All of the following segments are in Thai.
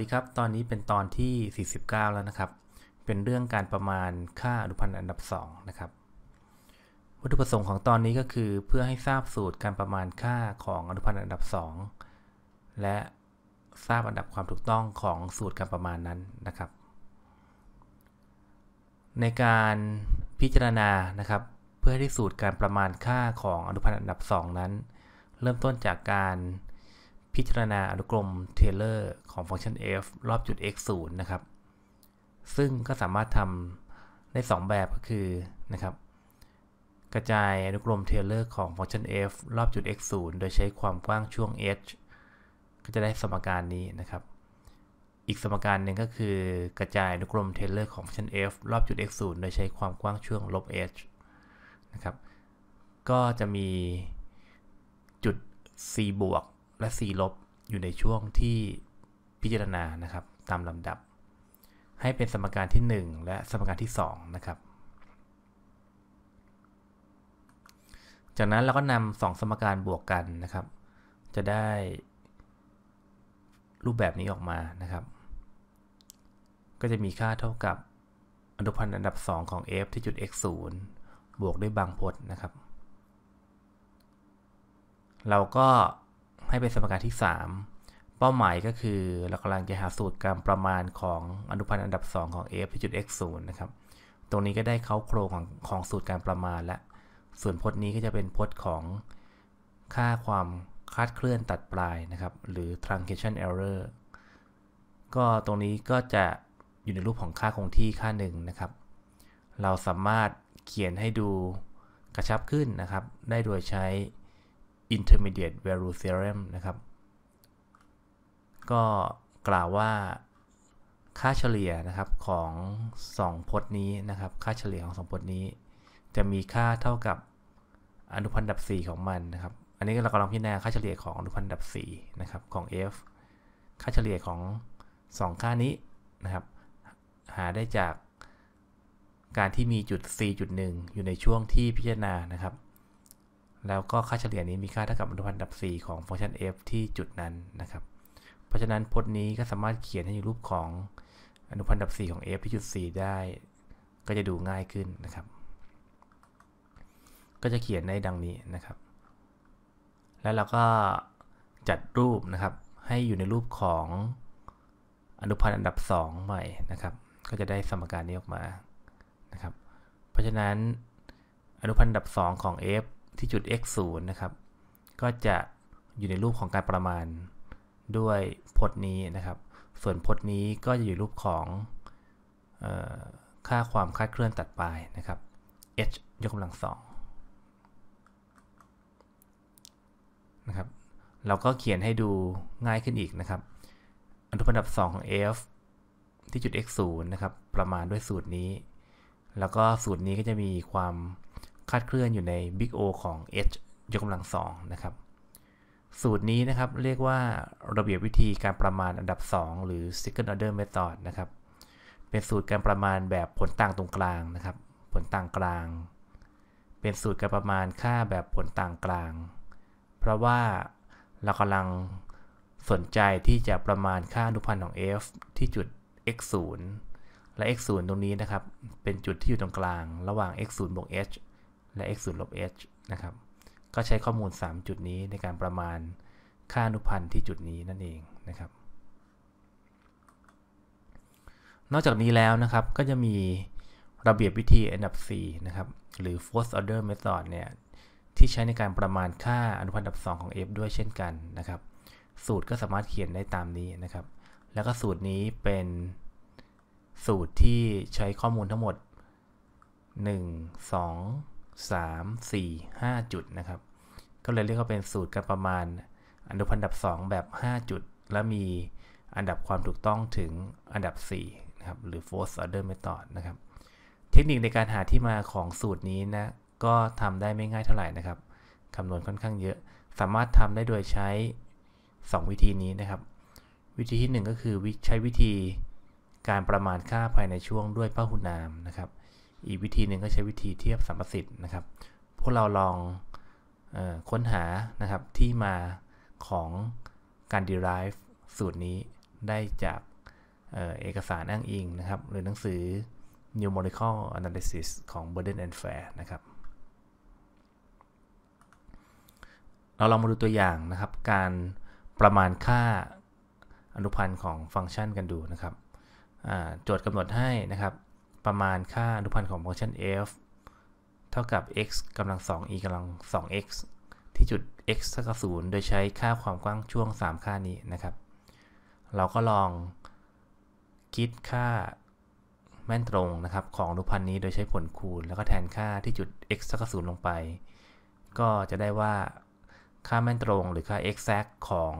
ดีครับตอนนี้เป็นตอนที่ 49 แล้วนะครับ เป็นเรื่องการประมาณค่าอนุพันธ์อันดับ2นะครับ วัตถุประสงค์ของตอนนี้ก็คือ เพื่อให้ทราบสูตรการประมาณค่าของอนุพันธ์อันดับ 2 และทราบอันดับความถูกต้องของสูตรการประมาณนั้นนะครับ ในการพิจารณานะครับเพื่อให้ได้สูตรการประมาณค่าของอนุพันธ์อันดับ 2 นั้น เริ่มต้นจากการพิจารณาอนุกรมเทเลอร์ของฟังก์ชัน f รอบจุด x 0นะครับ ซึ่งก็สามารถทำได้2แบบก็คือนะครับ กระจายอนุกรมเทเลอร์ของฟังก์ชัน f รอบจุด x 0โดยใช้ความกว้างช่วง h ก็จะได้สมการนี้นะครับ อีกสมการหนึ่งก็คือกระจายอนุกรมเทเลอร์ของฟังก์ชัน f รอบจุด x 0โดยใช้ความกว้างช่วงลบ h นะครับ ก็จะมีจุด c บวกและ C ลบ อยู่ในช่วงที่พิจารณานะครับ ตามลำดับ ให้เป็นสมการที่ 1 และสมการที่2นะครับ จากนั้นเราก็นำสองสมการบวกกันนะครับ จะได้ รูปแบบนี้ออกมานะครับ ก็จะมีค่าเท่ากับ อนุพันธ์อันดับ 2 ของ f ที่จุด x 0บวกด้วยบางพจน์นะครับ เราก็ให้เป็นสมการที่ 3 เป้าหมายก็คือ เรากำลังจะหาสูตรการประมาณของอนุพันธ์อันดับ 2 ของ f ที่จุด x 0นะครับ ตรงนี้ก็ได้เข้าโครงของ ของสูตรการประมาณและ ส่วนพจน์นี้ก็จะเป็นพจน์ของค่าความคลาดเคลื่อนตัดปลายนะครับ หรือ truncation error ก็ตรงนี้ก็จะอยู่ในรูปของค่าคงที่ค่าหนึ่งนะครับ เราสามารถเขียนให้ดูกระชับขึ้นนะครับ ได้โดยใช้ intermediate value theorem นะครับ ก็กล่าวว่าค่าเฉลี่ยนะครับของ 2 พจน์นี้นะครับ ค่าเฉลี่ยของ2พจน์นี้จะมีค่าเท่ากับอนุพันธ์ดับ4ของมันนะครับ อันนี้เรากำลังพิจารณาค่าเฉลี่ยของอนุพันธ์ดับ4นะครับของ f ค่าเฉลี่ยของ 2 ค่านี้นะครับหาได้จากการที่มีจุด c จุดอยู่ในช่วงที่พิจารณานะครับแล้วก็ค่าเฉลี่ยนี้มีค่าเท่ากับอนุพันธ์ดับ4ของฟังก์ชัน f ที่จุดนั้นนะครับ เพราะฉะนั้นพจน์นี้ก็สามารถเขียนให้อยู่รูปของอนุพันธ์ดับ4ของ f ที่จุด 4 ได้ ก็จะดูง่ายขึ้นนะครับ ก็จะเขียนได้ดังนี้นะครับ แล้วเราก็จัดรูปนะครับ ให้อยู่ในรูปของอนุพันธ์อันดับ2ใหม่นะครับ ก็จะได้สมการนี้ออกมา นะครับ เพราะฉะนั้นอนุพันธ์อันดับ2ของ f ที่จุด x 0นะครับ ก็จะอยู่ในรูปของการประมาณด้วยพจน์นี้นะครับ ส่วนพจน์นี้ก็จะอยู่รูปของออค่าความคาดเคลื่อนตัดไปนะครับ h ยกกำลังสองนะครับ เราก็เขียนให้ดูง่ายขึ้นอีกนะครับอนุพันธ์ดับงของ f ที่จุด x 0นะครับ ประมาณด้วยสูตรนี้ แล้วก็สูตรนี้ก็จะมีความคาดเคลื่อนอยู่ใน Big O ของ h ยกกำลังสองนะครับ สูตรนี้นะครับเรียกว่าระเบียบวิธีการประมาณอันดับ 2 หรือ second order method นะครับ เป็นสูตรการประมาณแบบผลต่างตรงกลางนะครับ ผลต่างกลาง เป็นสูตรการประมาณค่าแบบผลต่างกลาง เพราะว่าเรากำลังสนใจที่จะประมาณค่าอนุพันธ์ของ f ที่จุด x 0และ x 0ตรงนี้นะครับ เป็นจุดที่อยู่ตรงกลาง ระหว่าง x 0บวก h และ x สูตรลบ h นะครับ ก็ใช้ข้อมูล 3 จุดนี้ในการประมาณค่าอนุพันธ์ที่จุดนี้นั่นเองนะครับ นอกจากนี้แล้วนะครับก็จะมีระเบียบวิธีอันดับ4นะครับ หรือ first order method เนี่ย ที่ใช้ในการประมาณค่าอนุพันธ์อันดับ 2 ของ f ด้วยเช่นกันนะครับ สูตรก็สามารถเขียนได้ตามนี้นะครับ แล้วก็สูตรนี้เป็นสูตรที่ใช้ข้อมูลทั้งหมด1 2 3 4 5 จุดนะครับ ก็เลย เรียกว่าเป็นสูตรการประมาณอนุพันธ์ดับ 2 แบบ5จุด และมีอันดับความถูกต้องถึงอันดับ4นะครับ หรือ force order method นะครับ เทคนิคในการหาที่มาของสูตรนี้ นะ ก็ทำได้ไม่ง่ายเท่าไหร่นะครับคำนวณค่อนข้างเยอะ สามารถทำได้โดยใช้ 2 วิธีนี้นะครับ วิธีที่1ก็คือใช้วิธีการประมาณค่าภายในช่วงด้วยพหุนามนะครับอีกวิธีหนึ่งก็ใช้วิธีเทียบสัมประสิทธิ์นะครับ พวกเราลองอค้นหานะครับที่มาของการ derive สูตรนี้ได้จากเอเอกสารอ้างอิงนะครับ หรือหนังสือ New Molecular Analysis ของ Burden and Fair นะครับ เราลองมาดูตัวอย่างนะครับ การประมาณค่าอนุพันธ์ของฟังก์ชัน กันดูนะครับ โจทย์กำหนดให้นะครับประมาณค่าอนุพันธ์ของฟังก์ชัน f เท่ากับ x กำลัง 2e กำลัง 2x ที่จุด x เท่ากับ0โดยใช้ค่าความกว้างช่วง 3 ค่านี้นะครับ เราก็ลองคิดค่าแม่นตรงนะครับของอนุพันธ์นี้โดยใช้ผลคูณ แล้วก็แทนค่าที่จุด x เท่ากับ0ลงไป ก็จะได้ว่า ค่าแม่นตรงหรือค่า exact ของ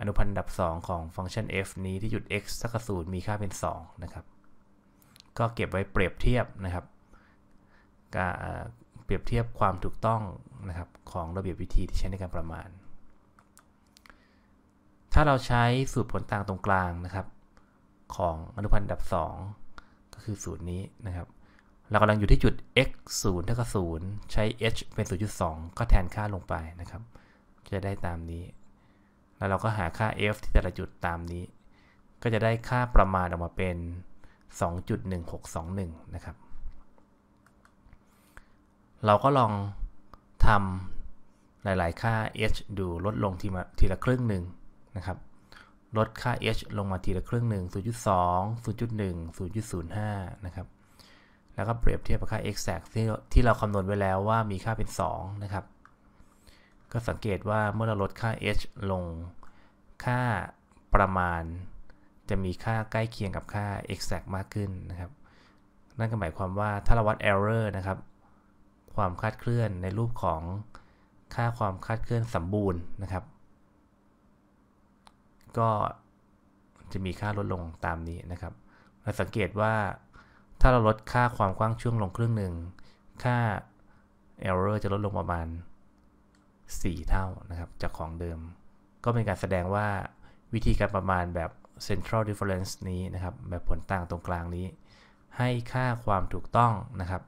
อนุพันธ์ดับ 2 ของฟังก์ชัน f นี้ที่จุด x เท่ากับ0มีค่าเป็น 2 นะครับก็เก็บไว้เปรียบเทียบนะครับ เปรียบเทียบความถูกต้องนะครับของระเบียบวิธีที่ใช้ในการประมาณ ถ้าเราใช้สูตรผลต่างตรงกลางนะครับของอนุพันธ์ดับ2 ก็คือสูตรนี้นะครับ เรากำลังอยู่ที่จุด x 0เท่ากับ0ใช้ h เป็น 0.2 ก็แทนค่าลงไปนะครับจะได้ตามนี้ แล้วเราก็หาค่า f ที่แต่ละจุดตามนี้ ก็จะได้ค่าประมาณออกมาเป็น2.1621 นะครับ เราก็ลองทำหลายๆค่า h ดูลดลงทีมาทีละครึ่งหนึ่งนะครับ ลดค่า h ลงมาทีละครึ่งหนึ่ง0.2 0.1 0.05 นะครับ แล้วก็เปรียบเทียบกับค่า exact ที่ที่เราคำนวณไว้แล้วว่ามีค่าเป็น 2 นะครับ ก็สังเกตว่าเมื่อเราลดค่า h ลงค่าประมาณจะมีค่าใกล้เคียงกับค่า exact มากขึ้นนะครับ นั่นก็หมายความว่าถ้าเราวัด error นะครับ ความคลาดเคลื่อนในรูปของค่าความคลาดเคลื่อนสมบูรณ์นะครับ ก็จะมีค่าลดลงตามนี้นะครับ เราสังเกตว่าถ้าเราลดค่าความกว้างช่วงลงครึ่งหนึ่ง ค่า error จะลดลงประมาณ 4 เท่านะครับจากของเดิม ก็เป็นการแสดงว่าวิธีการประมาณแบบ central difference นี้นะครับ แบบผลต่างตรงกลางนี้ ให้ค่าความถูกต้องนะครับ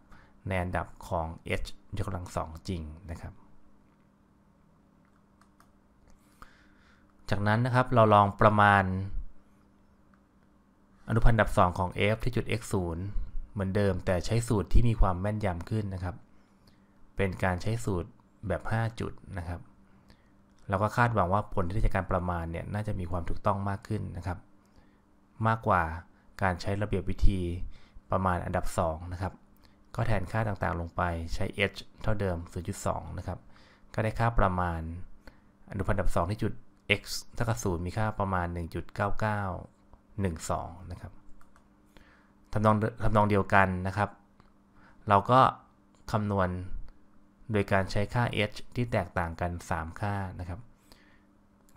ในอันดับของ h ยกกำลังสองจริงนะครับ จากนั้นนะครับเราลองประมาณ อนุพันธ์ดับ2ของ f ที่จุด x 0เหมือนเดิมแต่ใช้สูตรที่มีความแม่นยำขึ้นนะครับ เป็นการใช้สูตรแบบ 5 จุดนะครับเราก็คาดหวังว่าผลที่จากการประมาณเนี่ยน่าจะมีความถูกต้องมากขึ้นนะครับ มากกว่าการใช้ระเบียบวิธีประมาณอันดับ2นะครับ ก็แทนค่าต่างๆลงไปใช้ h เท่าเดิม0.2นะครับก็ได้ค่าประมาณ อนุพันธ์อันดับ2ที่จุด x เท่ากับ0มีค่าประมาณ 1.9912นะครับทำนองทำนองเดียวกันนะครับ เราก็คำนวณโดยการใช้ค่า h ที่แตกต่างกัน 3 ค่านะครับ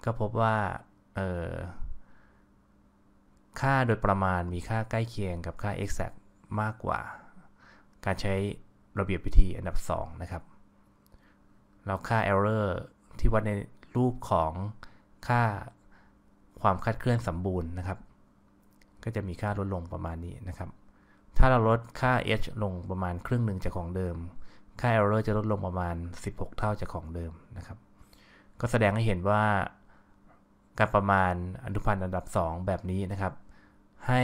ก็พบว่าค่าโดยประมาณมีค่าใกล้เคียงกับค่า exact มากกว่า การใช้ระเบียบวิธีอันดับ 2 นะครับ แล้วค่า error ที่วัดในรูปของค่าความคาดเคลื่อนสมบูรณ์นะครับ ก็จะมีค่าลดลงประมาณนี้นะครับ ถ้าเราลดค่า h ลงประมาณครึ่งหนึ่งจากของเดิมค่า error จะลดลงประมาณ 16 เท่าจากของเดิมนะครับ ก็แสดงให้เห็นว่าการประมาณอนุพันธ์อันดับ 2 แบบนี้นะครับ ให้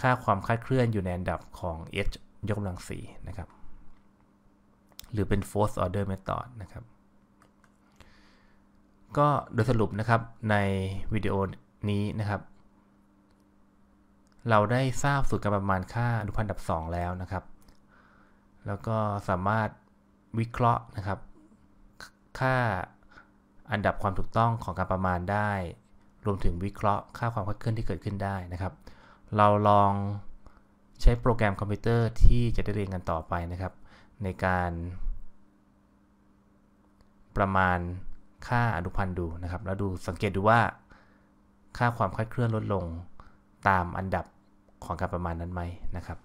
ค่าความคลาดเคลื่อนอยู่ในอันดับของ h ยกกำลัง4นะครับหรือเป็น force order method นะครับ ก็โดยสรุปนะครับในวิดีโอนี้นะครับ เราได้ทราบสูตรการประมาณค่าอนุพันธ์อันดับ 2 แล้วนะครับแล้วก็สามารถวิเคราะห์นะครับ ค่าอันดับความถูกต้องของการประมาณได้ รวมถึงวิเคราะห์ ค่าความคลาดเคลื่อนที่เกิดขึ้นได้นะครับ เราลองใช้โปรแกรมคอมพิวเตอร์ที่จะได้เรียนกันต่อไปนะครับ ในการ ประมาณค่าอนุพันธ์ดูนะครับแล้วดูสังเกตดูว่า ค่าความคลาดเคลื่อนลดลงตามอันดับของการประมาณนั้นไหมนะครับ